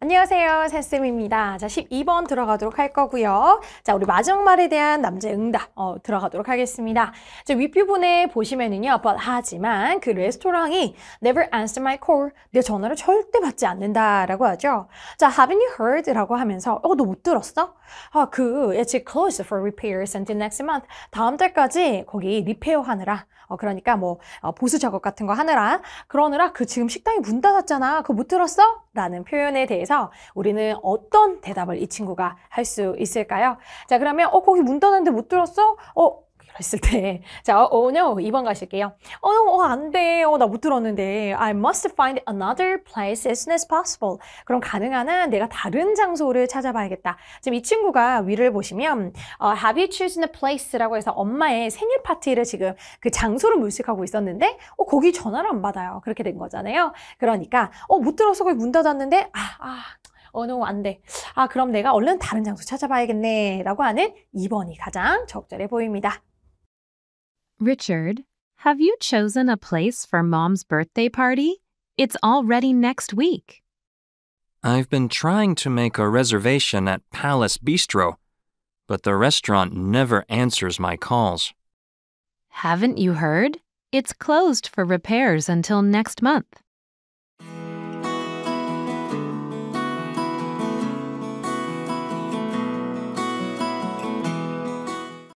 안녕하세요. 샘쌤입니다. 자, 12번 들어가도록 할 거고요. 자, 우리 마지막 말에 대한 남자 응답 어, 들어가도록 하겠습니다. 자, 윗부분에 보시면은요. b 하지만 그 레스토랑이 never answer my call. 내 전화를 절대 받지 않는다라고 하죠. 자, haven't you heard라고 하면서 어, 너 못 들었어? 아, 그 it's closed for repairs until next month. 다음 달까지 거기 리페어 하느라 어, 그러니까 뭐 어, 보수 작업 같은 거 하느라 그러느라 그 지금 식당이 문 닫았잖아. 그거 못 들었어? 라는 표현에 대해서 우리는 어떤 대답을 이 친구가 할 수 있을까요? 자, 그러면, 어, 거기 문 닫았는데 못 들었어? 어, 이랬을 때. 자, oh no, 2번 가실게요. 어, 어, 안 돼. 어, 나못 들었는데. I must find another place as soon as possible. 그럼 가능한 한 내가 다른 장소를 찾아봐야겠다. 지금 이 친구가 위를 보시면 어, have you chosen a place라고 해서 엄마의 생일 파티를 지금 그 장소를 물색하고 있었는데 어, 거기 전화를 안 받아요. 그렇게 된 거잖아요. 그러니까 어, 못 들어서 거기 문 닫았는데 아, 아, 어, no, 안 돼. 아, 그럼 내가 얼른 다른 장소 찾아봐야겠네. 라고 하는 2번이 가장 적절해 보입니다. Richard, have you chosen a place for mom's birthday party? It's already next week. I've been trying to make a reservation at Palace Bistro, but the restaurant never answers my calls. Haven't you heard? It's closed for repairs until next month.